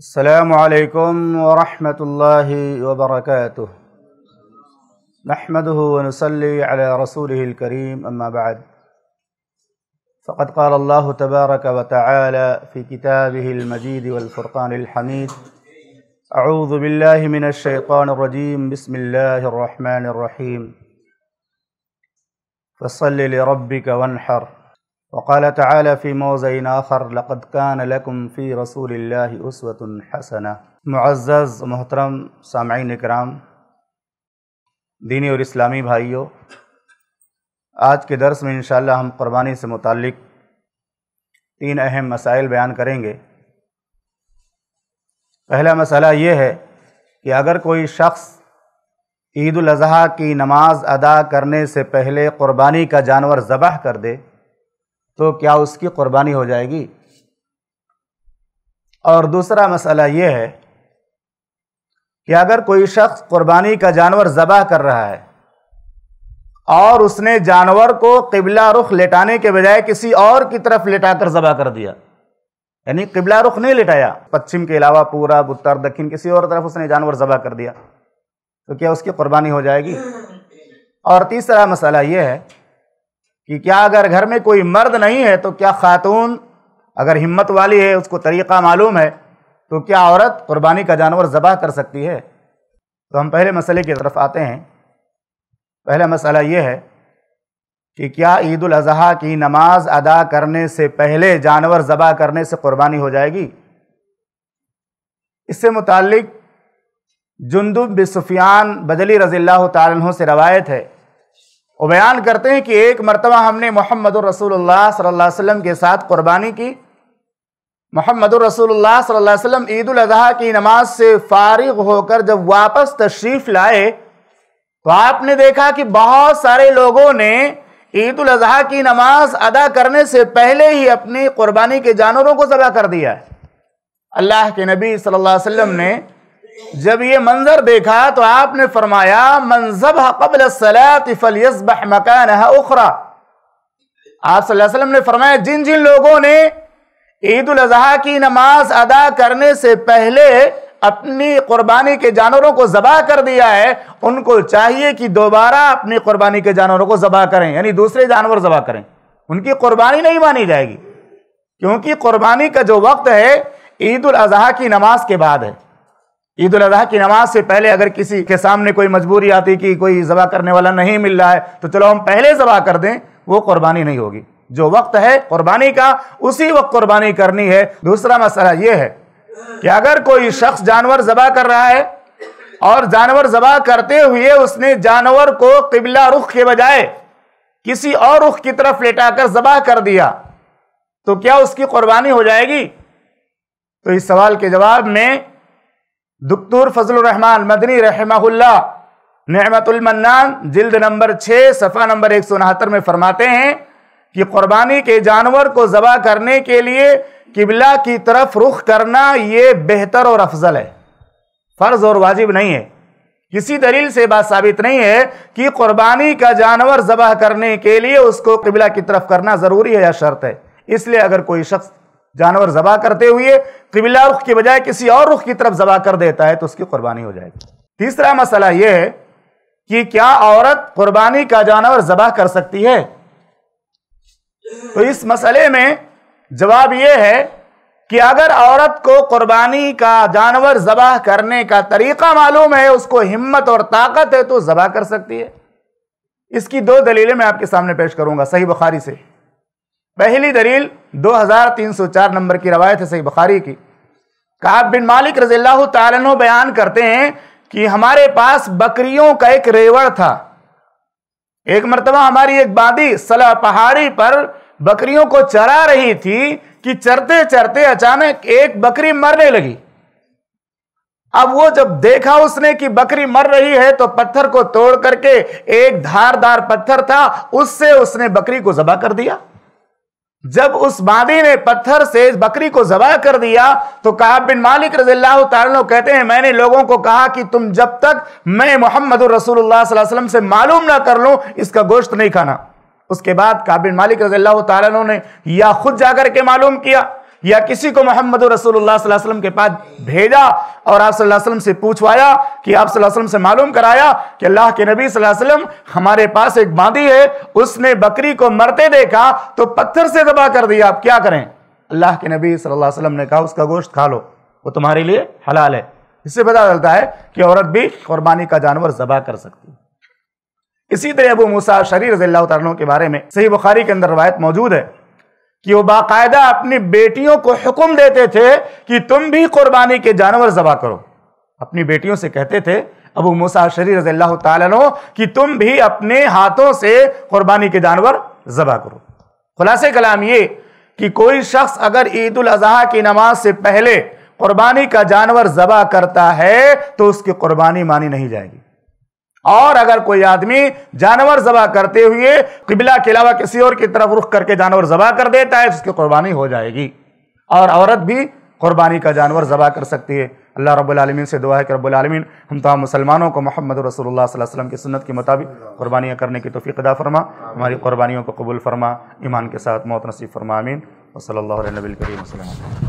السلام عليكم ورحمة الله وبركاته نحمده ونصلي على رسوله الكريم أما بعد فقد قال الله تبارك وتعالى في كتابه المجيد والفرقان الحميد أعوذ بالله من الشيطان الرجيم بسم الله الرحمن الرحيم فصل لربك وانحر وقال تعالى في موضع آخر لقد كان لكم في رسول الله أسوة حسنة معزز محترم سامعین اکرام دینی और इस्लामी भाइयों आज के दर्स में इंशाल्लाह हम क़ुरबानी से मुतक़ तीन अहम मसाइल बयान करेंगे पहला मसला ये है कि अगर कोई शख्स ईद की नमाज़ अदा करने से पहले क़ुरबानी का जानवर ज़बह कर दे तो क्या उसकी कुर्बानी हो जाएगी और दूसरा मसला यह है कि अगर कोई शख्स कुर्बानी का जानवर ज़बह कर रहा है और उसने जानवर को किबला रुख लेटाने के बजाय किसी और की तरफ लेटा कर ज़बह कर दिया यानी किबला रुख नहीं लेटाया पश्चिम के अलावा पूरब उत्तर दक्षिण किसी और तरफ उसने जानवर ज़बह कर दिया तो क्या उसकी कुर्बानी हो जाएगी और तीसरा मसला ये है कि क्या अगर घर में कोई मर्द नहीं है तो क्या खातून अगर हिम्मत वाली है उसको तरीक़ा मालूम है तो क्या औरत कुर्बानी का जानवर ज़बह कर सकती है तो हम पहले मसले की तरफ आते हैं पहला मसला ये है कि क्या ईद अजहा की नमाज अदा करने से पहले जानवर ज़बह करने से कुर्बानी हो जाएगी इससे मुतल जुंदुब बिसफियान बदली रज़ी तारों से रवायत है वो बयान करते हैं कि एक मरतबा हमने मोहम्मद रसूलुल्लाह वसल्लम के साथ कुर्बानी की मोहम्मद रसूलुल्लाह वसल्लम ईद उल की नमाज से फारिग होकर जब वापस तशरीफ़ लाए तो आपने देखा कि बहुत सारे लोगों ने ईद उल की नमाज अदा करने से पहले ही अपनी कुर्बानी के जानवरों को ज़बा कर दिया है अल्लाह के नबी सल्लल्लाहु अलैहि वसल्लम ने जब ये मंजर देखा तो आपने फरमाया मंजब कबल सलातफ़लबह मकान उखरा आप सल्लम ने फरमाया जिन जिन लोगों ने ईद अजहा की नमाज अदा करने से पहले अपनी कुर्बानी के जानवरों को ज़बा कर दिया है उनको चाहिए कि दोबारा अपनी कुर्बानी के जानवरों को ज़बा करें यानी दूसरे जानवर ज़बा करें उनकी कुर्बानी नहीं मानी जाएगी क्योंकि कुर्बानी का जो वक्त है ईद अजहा की नमाज के बाद है ईद अजी की नमाज से पहले अगर किसी के सामने कोई मजबूरी आती कि कोई ज़बा करने वाला नहीं मिल रहा है तो चलो हम पहले ज़बा कर दें वो कुर्बानी नहीं होगी जो वक्त है कुर्बानी का उसी वक्त कुर्बानी करनी है दूसरा मसला ये है कि अगर कोई शख्स जानवर ज़बा कर रहा है और जानवर ज़बा करते हुए उसने जानवर को किबला रुख के बजाय किसी और रुख की तरफ लेटाकर ज़बा कर दिया तो क्या उसकी कुर्बानी हो जाएगी तो इस सवाल के जवाब में दुकनूर रहमान मदनी रहमहुल्ला नमतुलमन्नान जिल्द नंबर छः सफ़ा नंबर एक सौ उनहत्तर में फरमाते हैं कि क़ुरबानी के जानवर को ज़बा करने के लिए किबला की तरफ रुख करना ये बेहतर और अफजल है फ़र्ज़ और वाजिब नहीं है किसी दलील से बात साबित नहीं है कि क़ुरबानी का जानवर ज़बह करने के लिए उसको किबला की तरफ करना ज़रूरी है या शर्त है इसलिए अगर कोई शख्स जानवर जबा करते हुए किबिला रुख के बजाय किसी और रुख की तरफ जबा कर देता है तो उसकी कुर्बानी हो जाएगी तीसरा मसला यह है कि क्या औरत कुर्बानी का जानवर जबा कर सकती है तो इस मसले में जवाब यह है कि अगर औरत को कुर्बानी का जानवर जबा करने का तरीका मालूम है उसको हिम्मत और ताकत है तो जबा कर सकती है इसकी दो दलीलें मैं आपके सामने पेश करूंगा सही बुखारी से पहली दलील 2304 नंबर की रवायत है सही बखारी की काब बिन मालिक रजील्ला तु बयान करते हैं कि हमारे पास बकरियों का एक रेवड़ था एक मरतबा हमारी एक बादी सला पहाड़ी पर बकरियों को चरा रही थी कि चरते चरते अचानक एक बकरी मरने लगी अब वो जब देखा उसने कि बकरी मर रही है तो पत्थर को तोड़ करके एक धारदार पत्थर था उससे उसने बकरी को जबा कर दिया जब उस बादी ने पत्थर से बकरी को जबा कर दिया तो काब बिन मालिक रजील्ला कहते हैं मैंने लोगों को कहा कि तुम जब तक मैं मोहम्मद रसूल से मालूम ना कर लूं इसका गोश्त नहीं खाना उसके बाद काबिन मालिक रजील्ला ने या खुद जाकर के मालूम किया या किसी को मोहम्मद रसूल के पास भेजा और आप से पूछवाया कि आप से मालूम कराया कि अल्लाह के नबी वसल्लम हमारे पास एक बांधी है उसने बकरी को मरते देखा तो पत्थर से दबा कर दिया आप क्या करें अल्लाह के नबी वसल्लम ने कहा उसका गोश्त खा लो वो तुम्हारे लिए हलाल है इससे पता चलता है कि औरत भी कुरबानी का जानवर जबा कर सकती है इसी तरह अबू मूसा शरीर रजील्ला के बारे में सही बुखारी के अंदर रवायत मौजूद है कि वो बाकायदा अपनी बेटियों को हुक्म देते थे कि तुम भी कुर्बानी के जानवर जबा करो अपनी बेटियों से कहते थे अबू मूसा शरी रजी अल्लाह कि तुम भी अपने हाथों से कुर्बानी के जानवर जबा करो खुलासे कलाम ये कि कोई शख्स अगर ईद उल अजहा की नमाज से पहले कुर्बानी का जानवर जबा करता है तो उसकी कुर्बानी मानी नहीं जाएगी और अगर कोई आदमी जानवर जबा करते हुए किबला के अलावा किसी और की तरफ रुख करके जानवर जबा कर देता है तो उसकी कुर्बानी हो जाएगी और औरत भी कुर्बानी का जानवर जबा कर सकती है अल्लाह रबालमीन से दुआ है कि रबालमीन हम तमाम मुसलमानों को मोहम्मद रसोल्ला की सुन्नत के मुताबिक कुर्बानियाँ करने की तोफ़ी अदा फरमा हमारी कुर्बानियों को कबूल फरमा ईमान के साथ मौत नसीब फरमा आमीन वसल नबील करीम